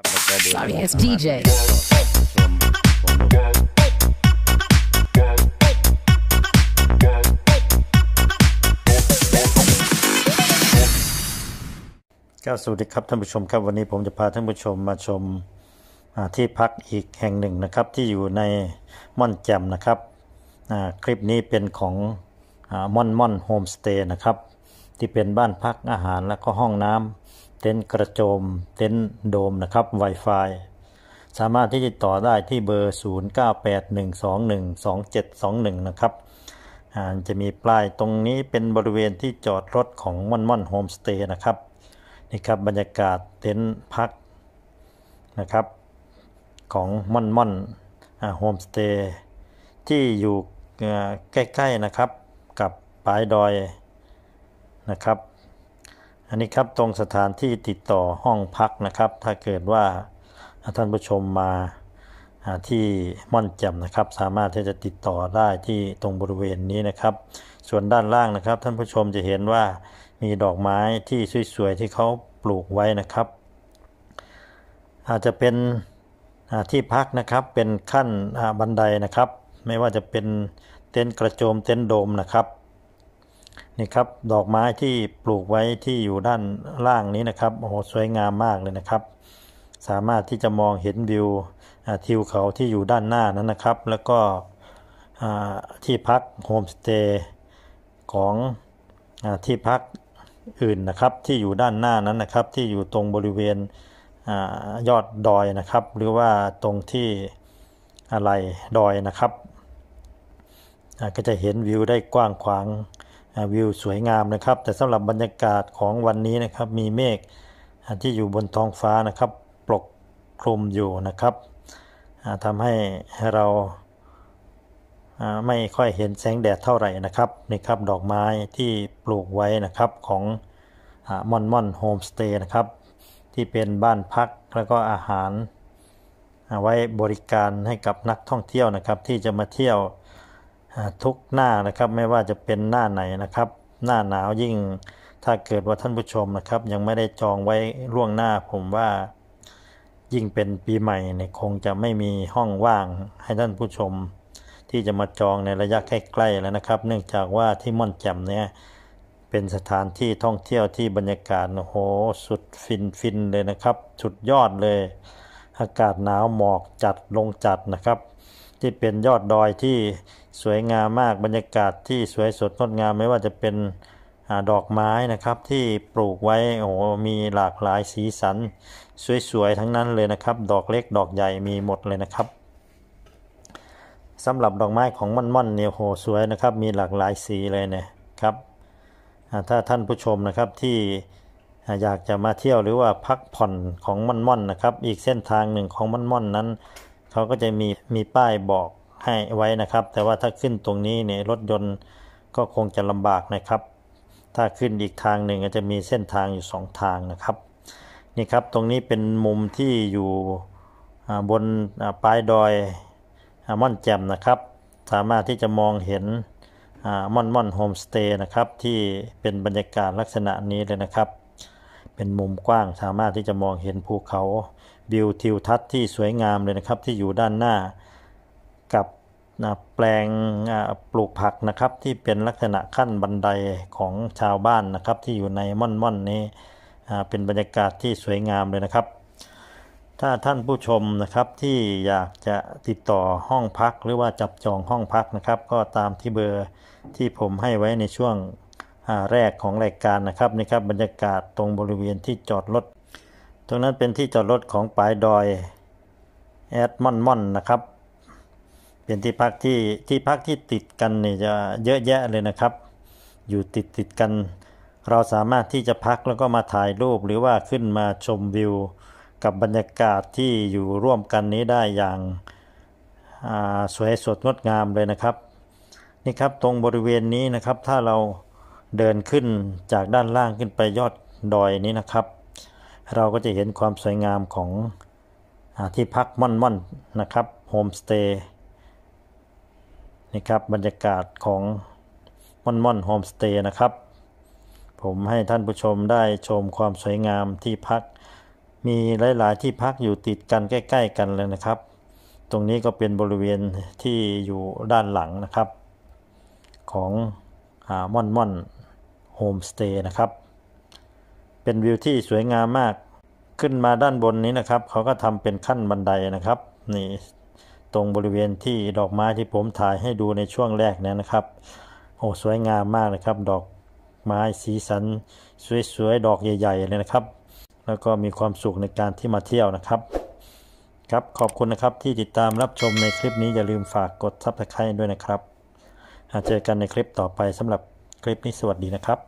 Sorry, it's DJ. ้าสวัสดีครับท่านผู้ชมครับวันนี้ผมจะพาท่านผู้ชมมาชมที่พักอีกแห่งหนึ่งนะครับที่อยู่ในม่อนแจมนะครับ คลิปนี้เป็นของม่อนม่อนโฮมสเตย์นะครับ ที่เป็นบ้านพักอาหารและก็ห้องน้ำเต็นท์กระโจมเต็นท์โดมนะครับ Wi-Fi สามารถที่จะต่อได้ที่เบอร์ 0981212721 นะครับจะมีปลายตรงนี้เป็นบริเวณที่จอดรถของม่อนม่อนโฮมสเตย์นะครับนี่ครับบรรยากาศเต็นท์พักนะครับ ของม่อนม่อนโฮมสเตย์ที่อยู่ใกล้ๆนะครับกับปลายดอยนะครับอันนี้ครับตรงสถานที่ติดต่อห้องพักนะครับ ถ้าเกิดว่าท่านผู้ชมมาที่ม่อนแจ่มนะครับ สามารถที่จะติดต่อได้ที่ตรงบริเวณนี้นะครับ ส่วนด้านล่างนะครับ ท่านผู้ชมจะเห็นว่ามีดอกไม้ที่สวยๆที่เขาปลูกไว้นะครับ อาจจะเป็นที่พักนะครับเป็นขั้นบันไดนะครับ ไม่ว่าจะเป็นเต็นท์กระโจมเต็นท์โดมนะครับนี่ครับดอกไม้ที่ปลูกไว้ที่อยู่ด้านล่างนี้นะครับ โอ้โหสวยงามมากเลยนะครับ สามารถที่จะมองเห็นวิวทิวเขาที่อยู่ด้านหน้านั้นนะครับ แล้วก็ที่พักโฮมสเตย์ของอที่พักอื่นนะครับที่อยู่ด้านหน้านั้นนะครับ ที่อยู่ตรงบริเวณอยอดดอยนะครับ หรือว่าตรงที่อะไรดอยนะครับก็จะเห็นวิวได้กว้างขวางวิวสวยงามนะครับแต่สำหรับบรรยากาศของวันนี้นะครับมีเมฆที่อยู่บนท้องฟ้านะครับปกคลุมอยู่นะครับทำให้เราไม่ค่อยเห็นแสงแดดเท่าไหร่นะครับนี่ครับดอกไม้ที่ปลูกไว้นะครับของมอนมอนโฮมสเตย์นะครับ ที่เป็นบ้านพักแล้วก็อาหารไว้บริการให้กับนักท่องเที่ยวนะครับที่จะมาเที่ยวทุกหน้านะครับไม่ว่าจะเป็นหน้าไหนนะครับ หน้าหนาวยิ่งถ้าเกิดว่าท่านผู้ชมนะครับ ยังไม่ได้จองไว้ล่วงหน้าผมว่ายิ่งเป็นปีใหม่เนี่ยคงจะไม่มีห้องว่างให้ท่านผู้ชมที่จะมาจองในระยะใกล้ๆแล้วนะครับ เนื่องจากว่าที่ม่อนแจ่มเนี่ย เป็นสถานที่ท่องเที่ยวที่บรรยากาศโอ้โหสุดฟินฟินเลยนะครับสุดยอดเลย อากาศหนาวหมอกจัดลงจัดนะครับที่เป็นยอดดอยที่สวยงามมากบรรยากาศที่สวยสดงดงามไม่ว่าจะเป็นอดอกไม้นะครับ ที่ปลูกไว้ โอ้โห มีหลากหลายสีสัน สวยๆทั้งนั้นเลยนะครับ ดอกเล็กดอกใหญ่มีหมดเลยนะครับสำหรับดอกไม้ของม่อนม่อนเนี่ยโหสวยนะครับ มีหลากหลายสีเลยเนี่ยครับถ้าท่านผู้ชมนะครับที่อยากจะมาเที่ยวหรือว่าพักผ่อนของม่อนม่อนนะครับอีกเส้นทางหนึ่งของม่อนม่อนนั้นเขาก็จะมีมีป้ายบอกให้ไว้นะครับแต่ว่าถ้าขึ้นตรงนี้เนี่ยรถยนต์ก็คงจะลำบากนะครับ ถ้าขึ้นอีกทางหนึ่งก็จะมีเส้นทางอยู่ 2 ทางนะครับนี่ครับ ตรงนี้เป็นมุมที่อยู่บนปลายดอยม่อนแจ่มนะครับ สามารถที่จะมองเห็นม่อนม่อนโฮมสเตย์นะครับที่เป็นบรรยากาศลักษณะนี้เลยนะครับ เป็นมุมกว้างสามารถที่จะมองเห็นภูเขาวิวทิวทัศน์ที่สวยงามเลยนะครับที่อยู่ด้านหน้ากับนะแปลงปลูกผักนะครับที่เป็นลักษณะขั้นบันไดของชาวบ้านนะครับ ที่อยู่ในม่อน ม่อน นี้เป็นบรรยากาศที่สวยงามเลยนะครับ ถ้าท่านผู้ชมนะครับที่อยากจะติดต่อห้องพักหรือว่าจับจองห้องพักนะครับ ก็ตามที่เบอร์ที่ผมให้ไว้ในช่วงแรกของรายการนะครับนี่ครับบรรยากาศตรงบริเวณที่จอดรถตรงนั้นเป็นที่จอดรถของปลายดอยแอดมอนมอนนะครับเป็นที่พักที่ที่พักที่ติดกันเนี่ยจะเยอะแยะเลยนะครับ อยู่ติดติดกัน เราสามารถที่จะพักแล้วก็มาถ่ายรูปหรือว่าขึ้นมาชมวิวกับบรรยากาศที่อยู่ร่วมกันนี้ได้อย่างสวยสดงดงามเลยนะครับ นี่ครับตรงบริเวณนี้นะครับถ้าเราเดินขึ้นจากด้านล่างขึ้นไปยอดดอยนี้นะครับ เราก็จะเห็นความสวยงามของอที่พักม่อนๆนนะครับโฮมสเตย์นี่ครับบรรยากาศของม่อนม่อนโฮมสเตย์นะครับผมให้ท่านผู้ชมได้ชมความสวยงามที่พัก มีหลาย ๆ ที่พักอยู่ติดกันใกล้ ๆ กันเลยนะครับ ตรงนี้ก็เป็นบริเวณที่อยู่ด้านหลังนะครับ ของม่อนม่อนโฮมสเตย์นะครับเป็นวิวที่สวยงามมากขึ้นมาด้านบนนี้นะครับเขาก็ทำเป็นขั้นบันไดนะครับนี่ตรงบริเวณที่ดอกไม้ที่ผมถ่ายให้ดูในช่วงแรกนนะครับ โอ้สวยงามมากนะครับ ดอกไม้สีสัน สวยๆ ดอกใหญ่ๆ เลยนะครับ แล้วก็มีความสุขในการที่มาเที่ยวนะครับ ครับขอบคุณนะครับที่ติดตามรับชมในคลิปนี้ อย่าลืมฝากกดซับสไคร b e ด้วยนะครับเจอกันในคลิปต่อไปสำหรับคลิปนี้สวัสดีนะครับ